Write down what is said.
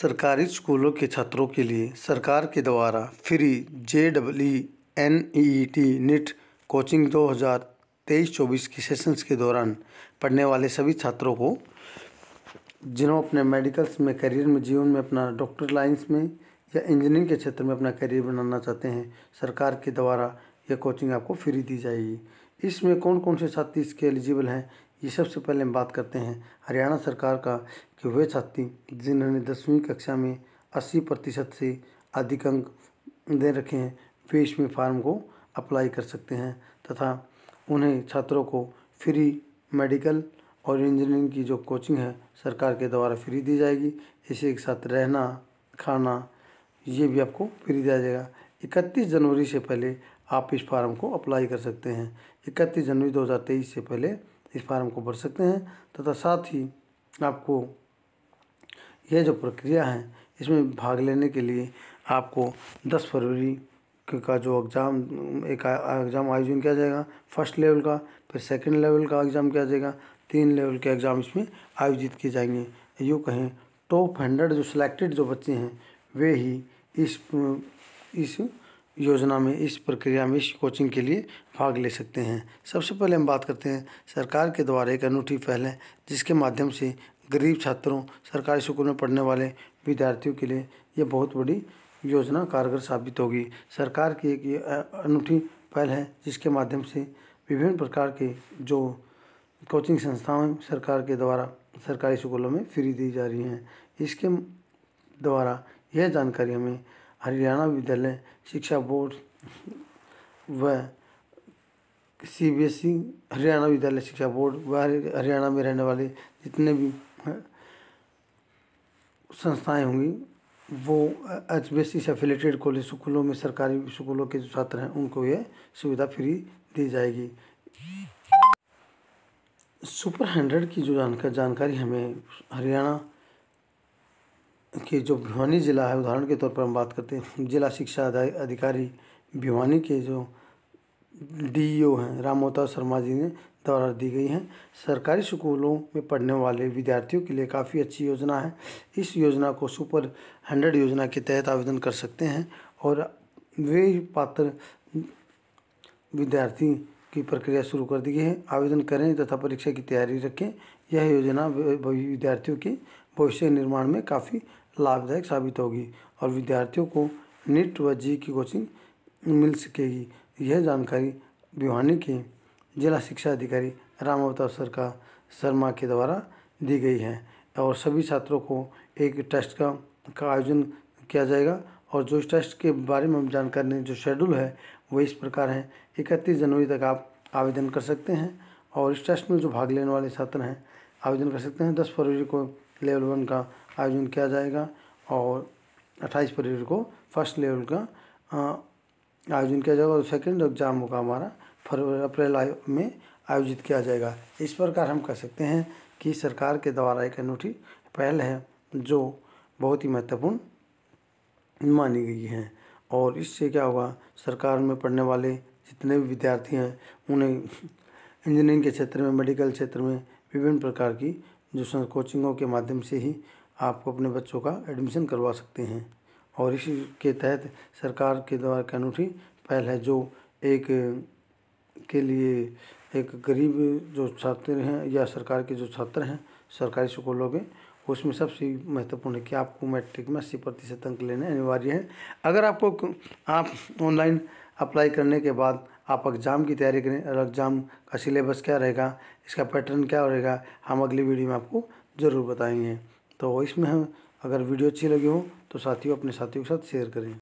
सरकारी स्कूलों के छात्रों के लिए सरकार के द्वारा free J W N E T net coaching 2023-24 के सेशंस के दौरान पढ़ने वाले सभी छात्रों को जिन्होंने अपने मेडिकल्स में करियर में जीवन में अपना डॉक्टर लाइंस में या इंजीनियरिंग के क्षेत्र में अपना करियर बनाना चाहते हैं सरकार के द्वारा यह कोचिंग आपको फ्री दी जाएगी इसमें कौन कौन से छात्र इसके एलिजिबल हैं ये सबसे पहले हम बात करते हैं हरियाणा सरकार का कि वे छात्री जिन्होंने दसवीं कक्षा में 80 प्रतिशत से अधिक अंक दे रखे हैं वे इसमें फार्म को अप्लाई कर सकते हैं तथा उन्हें छात्रों को फ्री मेडिकल और इंजीनियरिंग की जो कोचिंग है सरकार के द्वारा फ्री दी जाएगी इसी के साथ रहना खाना ये भी आपको फ्री दिया जाएगा इकतीस जनवरी से पहले आप इस फार्म को अप्लाई कर सकते हैं इकतीस जनवरी 2023 से पहले इस फार्म को भर सकते हैं तथा साथ ही आपको यह जो प्रक्रिया है इसमें भाग लेने के लिए आपको 10 फरवरी का जो एग्ज़ाम एक एग्ज़ाम आयोजन किया जाएगा फर्स्ट लेवल का फिर सेकंड लेवल का एग्ज़ाम किया जाएगा तीन लेवल के एग्ज़ाम इसमें आयोजित किए जाएंगे यूँ कहें टॉप हंड्रेड जो सिलेक्टेड जो बच्चे हैं वे ही इस इस योजना में इस प्रक्रिया में इस कोचिंग के लिए भाग ले सकते हैं सबसे पहले हम बात करते हैं सरकार के द्वारा एक अनूठी पहल है जिसके माध्यम से गरीब छात्रों सरकारी स्कूल में पढ़ने वाले विद्यार्थियों के लिए ये बहुत बड़ी योजना कारगर साबित होगी सरकार की एक ये अनूठी पहल है जिसके माध्यम से विभिन्न प्रकार के जो कोचिंग संस्थाएं सरकार के द्वारा सरकारी स्कूलों में फ्री दी जा रही हैं इसके द्वारा यह जानकारी हमें हरियाणा विद्यालय शिक्षा बोर्ड व C B S E Haryana विद्यालय शिक्षा बोर्ड व हरियाणा में रहने वाले जितने भी संस्थाएं होंगी वो एच बी एस सी से अफिलेटेड कॉलेज स्कूलों में सरकारी स्कूलों के जो छात्र हैं उनको ये सुविधा फ्री दी जाएगी सुपर हंड्रेड की जो जानकारी जानकारी हमें हरियाणा के जो भिवानी ज़िला है उदाहरण के तौर पर हम बात करते हैं जिला शिक्षा अधिकारी भिवानी के जो डीईओ e हैं राम अवतार शर्मा जी ने द्वारा दी गई हैं सरकारी स्कूलों में पढ़ने वाले विद्यार्थियों के लिए काफ़ी अच्छी योजना है इस योजना को सुपर हंड्रेड योजना के तहत आवेदन कर सकते हैं और वे पात्र विद्यार्थी की प्रक्रिया शुरू कर दी गई है आवेदन करें तथा परीक्षा की तैयारी रखें यह योजना विद्यार्थियों के भविष्य निर्माण में काफ़ी लाभदायक साबित होगी और विद्यार्थियों को नीट व जी की कोचिंग मिल सकेगी यह जानकारी भिवानी के जिला शिक्षा अधिकारी राम अवतार सरकार शर्मा के द्वारा दी गई है और सभी छात्रों को एक टेस्ट का का आयोजन किया जाएगा और जो इस टेस्ट के बारे में जानकारी जो शेड्यूल है वो इस प्रकार है इकतीस जनवरी तक आप आवेदन कर सकते हैं और इस टेस्ट में जो भाग लेने वाले छात्र हैं आवेदन कर सकते हैं दस फरवरी को लेवल वन का आयोजन किया जाएगा और अट्ठाईस फरवरी को फर्स्ट लेवल का आयोजन किया जाएगा और सेकेंड एग्ज़ाम होगा हमारा फरवरी अप्रैल में आयोजित किया जाएगा इस प्रकार हम कह सकते हैं कि सरकार के द्वारा एक अनूठी पहल है जो बहुत ही महत्वपूर्ण मानी गई है और इससे क्या होगा सरकार में पढ़ने वाले जितने भी विद्यार्थी हैं उन्हें इंजीनियरिंग के क्षेत्र में मेडिकल क्षेत्र में विभिन्न प्रकार की जो कोचिंगों के माध्यम से ही आपको अपने बच्चों का एडमिशन करवा सकते हैं और इसी के तहत सरकार के द्वारा एक अनूठी पहल है जो एक के लिए एक गरीब जो छात्र हैं या सरकार के जो छात्र हैं सरकारी स्कूलों के उसमें सबसे महत्वपूर्ण है कि आपको मैट्रिक में अस्सी प्रतिशत अंक लेने अनिवार्य है अगर आपको आप ऑनलाइन अप्लाई करने के बाद आप एग्ज़ाम की तैयारी करें और एग्ज़ाम का सिलेबस क्या रहेगा इसका पैटर्न क्या रहेगा हम अगली वीडियो में आपको ज़रूर बताएंगे तो इसमें हम अगर वीडियो अच्छी लगी हो तो साथियों अपने साथियों के साथ शेयर करें